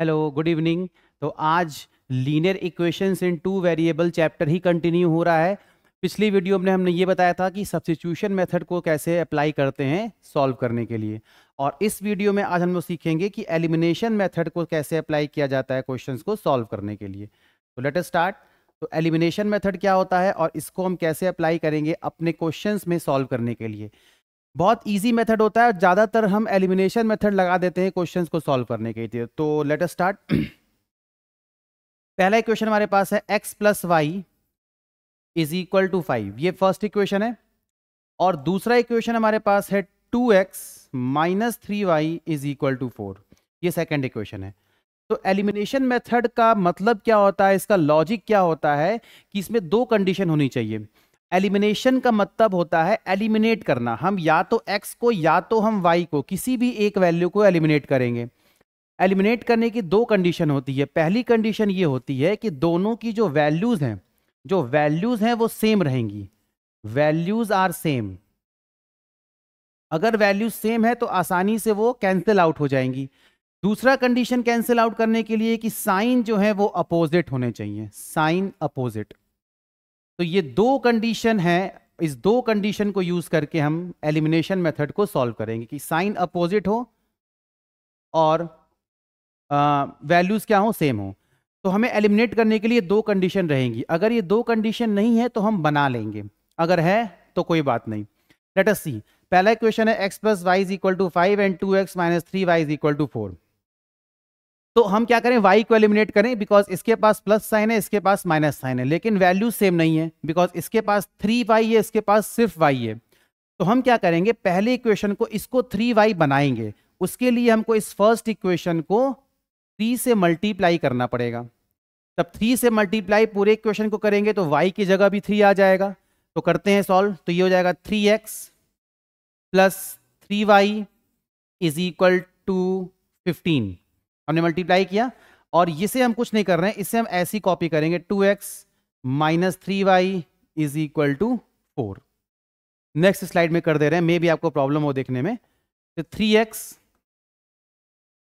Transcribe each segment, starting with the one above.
hello good evening तो आज linear equations in two variable chapter ही कंटिन्यू हो रहा है पिछली वीडियो में हमने ये बताया था कि सब्सिट्यूशन मेथड को कैसे अप्लाई करते हैं सॉल्व करने के लिए और इस वीडियो में आज हम लोग सीखेंगे कि एलिमिनेशन मेथड को कैसे अप्लाई किया जाता है क्वेश्चन को सॉल्व करने के लिए तो लेट स्टार्ट तो एलिमिनेशन मेथड क्या होता है और इसको हम कैसे अप्लाई करेंगे अपने क्वेश्चन में सॉल्व करने के लिए बहुत इजी मेथड होता है ज़्यादातर हम एलिमिनेशन मेथड लगा देते हैं क्वेश्चंस को सॉल्व करने के लिए तो लेट अस स्टार्ट पहला इक्वेशन हमारे पास है x plus y is equal to five ये फर्स्ट इक्वेशन है और दूसरा इक्वेशन हमारे पास है two x minus three y is equal to four ये सेकेंड इक्वेशन है तो एलिमिनेशन मेथड का मतलब क्या होता है इसका लॉजिक क्या होता है कि इसमें दो कंडीशन होनी चाहिए एलिमिनेशन का मतलब होता है एलिमिनेट करना हम या तो एक्स को या तो हम वाई को किसी भी एक वैल्यू को एलिमिनेट करेंगे एलिमिनेट करने की दो कंडीशन होती है पहली कंडीशन ये होती है कि दोनों की जो वैल्यूज़ हैं जो वैल्यूज़ हैं वो सेम रहेंगी वैल्यूज़ आर सेम अगर वैल्यूज सेम है तो आसानी से वो कैंसिल आउट हो जाएंगी दूसरा कंडीशन कैंसिल आउट करने के लिए कि साइन जो है वो अपोजिट होने चाहिए साइन अपोजिट तो ये दो कंडीशन है इस दो कंडीशन को यूज करके हम एलिमिनेशन मेथड को सॉल्व करेंगे कि साइन अपोजिट हो और वैल्यूज क्या हो सेम हो तो हमें एलिमिनेट करने के लिए दो कंडीशन रहेंगी अगर ये दो कंडीशन नहीं है तो हम बना लेंगे अगर है तो कोई बात नहीं लेट अस सी पहला क्वेश्चन है x plus y is equal to five and two x minus three y is equal to four तो हम क्या करें वाई को एलिमिनेट करें बिकॉज इसके पास प्लस साइन है इसके पास माइनस साइन है लेकिन वैल्यू सेम नहीं है बिकॉज इसके पास थ्री है इसके पास सिर्फ वाई है तो हम क्या करेंगे पहले इक्वेशन को इसको थ्री वाई बनाएंगे उसके लिए हमको इस फर्स्ट इक्वेशन को थ्री से मल्टीप्लाई करना पड़ेगा तब थ्री से मल्टीप्लाई पूरे इक्वेशन को करेंगे तो वाई की जगह भी थ्री आ जाएगा तो करते हैं सॉल्व तो ये हो जाएगा three x plus three y is equal to fifteen हमने मल्टीप्लाई किया और इसे हम कुछ नहीं कर रहे हैं इससे हम ऐसी कॉपी करेंगे two x minus three y is equal to four next slide में कर दे रहे हैं मे भी आपको प्रॉब्लम हो देखने में तो three x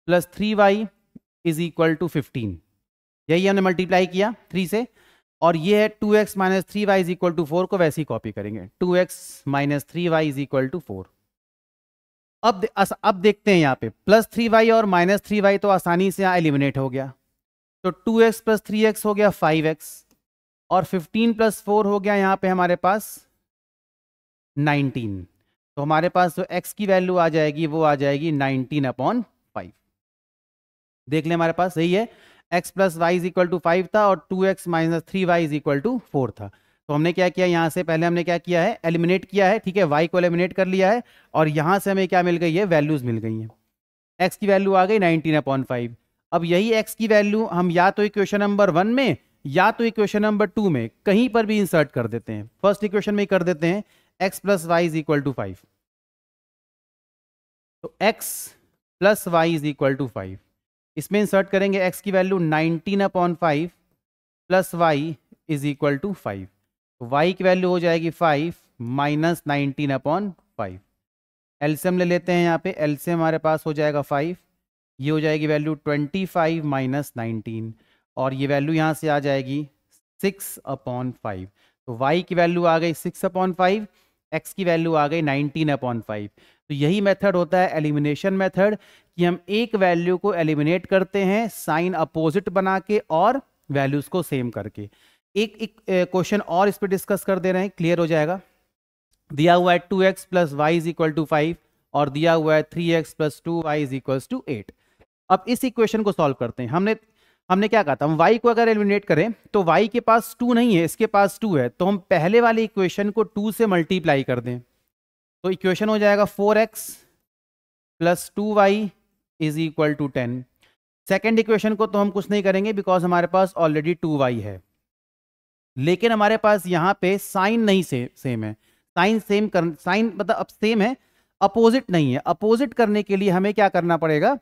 plus three y is equal to fifteen यही हमने मल्टीप्लाई किया थ्री से और ये है two x minus three y is equal to four को वैसे ही कॉपी करेंगे two x minus three y is equal to four अब दे, अस, अब देखते हैं यहाँ पे प्लस थ्री वाई और माइनस थ्री वाई तो आसानी से यहाँ एलिमिनेट हो गया तो two x plus three x हो गया फाइव एक्स और फिफ्टीन प्लस फोर हो गया यहाँ पे हमारे पास नाइनटीन तो हमारे पास जो एक्स की वैल्यू आ जाएगी वो आ जाएगी नाइनटीन अपॉन फाइव देख लें हमारे पास यही है x plus y is equal to five था और two x minus three y is equal to four था तो हमने क्या किया यहाँ से पहले हमने क्या किया है एलिमिनेट किया है ठीक है वाई को एलिमिनेट कर लिया है और यहाँ से हमें क्या मिल गई है वैल्यूज़ मिल गई हैं एक्स की वैल्यू आ गई नाइनटीन अपॉन फाइव अब यही एक्स की वैल्यू हम या तो इक्वेशन नंबर वन में या तो इक्वेशन नंबर टू में कहीं पर भी इंसर्ट कर देते हैं फर्स्ट इक्वेशन में ही कर देते हैं x plus y is equal to five तो x plus y is equal to five इसमें इंसर्ट करेंगे एक्स की value nineteen upon five plus y is equal to five y तो की वैल्यू हो जाएगी five minus nineteen upon five LCM ले लेते हैं यहाँ पे एल्सियम हमारे पास हो जाएगा फाइव ये हो जाएगी value twenty five minus nineteen और ये वैल्यू यहाँ से आ जाएगी सिक्स अपॉन फाइव तो वाई की वैल्यू आ गई सिक्स अपॉन फाइव एक्स की वैल्यू आ गई नाइनटीन अपॉन फाइव तो यही मेथड होता है एलिमिनेशन मेथड कि हम एक वैल्यू को एलिमिनेट करते हैं साइन अपोजिट बना के और वैल्यूज़ को सेम करके एक एक क्वेश्चन और इस पर डिस्कस कर दे रहे हैं क्लियर हो जाएगा दिया हुआ है two x plus y is equal to five और दिया हुआ है three x plus two y is equal to eight अब इस इक्वेशन को सॉल्व करते हैं हमने हमने क्या कहा था हम वाई को अगर एलिमिनेट करें तो वाई के पास टू नहीं है इसके पास टू है तो हम पहले वाले इक्वेशन को टू से मल्टीप्लाई कर दें तो इक्वेशन हो जाएगा four x plus two y is equal to ten second equation को तो हम कुछ नहीं करेंगे बिकॉज हमारे पास ऑलरेडी टू वाई है लेकिन हमारे पास यहाँ पे साइन नहीं से, सेम है साइन सेम कर साइन मतलब अब सेम है अपोजिट नहीं है अपोजिट करने के लिए हमें क्या करना पड़ेगा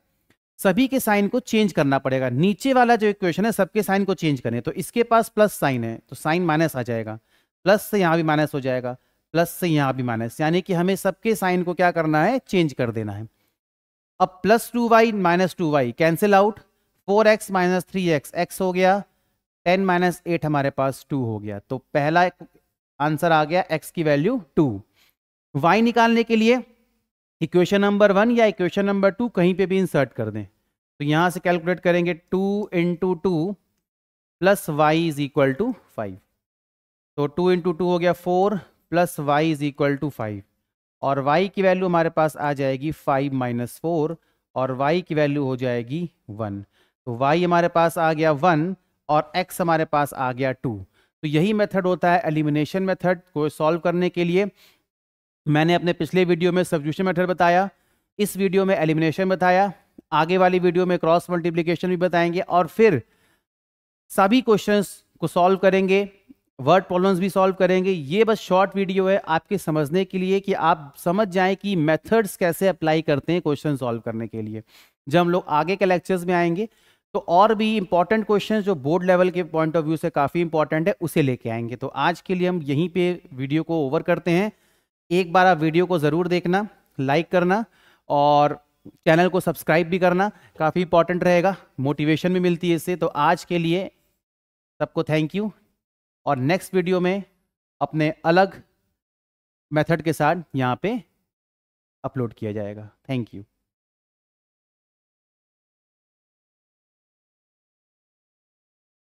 सभी के साइन को चेंज करना पड़ेगा नीचे वाला जो इक्वेशन है सबके साइन को चेंज करें तो इसके पास प्लस साइन है तो साइन माइनस आ जाएगा प्लस से यहाँ भी माइनस हो जाएगा प्लस से यहाँ भी माइनस यानी कि हमें सबके साइन को क्या करना है चेंज कर देना है अब plus two y minus two y cancel out four x minus three x x हो गया टेन माइनस एट हमारे पास टू हो गया तो पहला आंसर आ गया एक्स की वैल्यू टू वाई निकालने के लिए इक्वेशन नंबर वन या इक्वेशन नंबर टू कहीं पे भी इंसर्ट कर दें तो यहां से कैलकुलेट करेंगे two into two plus y is equal to five तो टू इंटू टू हो गया four plus y is equal to five और वाई की वैल्यू हमारे पास आ जाएगी फाइव माइनस फोर और वाई की वैल्यू हो जाएगी वन तो वाई हमारे पास आ गया वन और x हमारे पास आ गया टू तो यही मेथड होता है एलिमिनेशन मेथड को सॉल्व करने के लिए मैंने अपने पिछले वीडियो में सब्जूशन मेथड बताया इस वीडियो में एलिमिनेशन बताया आगे वाली वीडियो में क्रॉस मल्टीप्लिकेशन भी बताएंगे और फिर सभी क्वेश्चंस को सॉल्व करेंगे वर्ड प्रॉब्लम्स भी सॉल्व करेंगे ये बस शॉर्ट वीडियो है आपके समझने के लिए कि आप समझ जाएं कि मेथड्स कैसे अप्लाई करते हैं क्वेश्चन सॉल्व करने के लिए जब हम लोग आगे के लेक्चर्स में आएंगे तो और भी इंपॉर्टेंट क्वेश्चन जो बोर्ड लेवल के पॉइंट ऑफ व्यू से काफ़ी इंपॉर्टेंट है उसे लेके आएंगे तो आज के लिए हम यहीं पे वीडियो को ओवर करते हैं एक बार आप वीडियो को ज़रूर देखना लाइक करना और चैनल को सब्सक्राइब भी करना काफ़ी इंपॉर्टेंट रहेगा मोटिवेशन भी मिलती है इससे तो आज के लिए सबको थैंक यू और नेक्स्ट वीडियो में अपने अलग मेथड के साथ यहाँ पे अपलोड किया जाएगा थैंक यू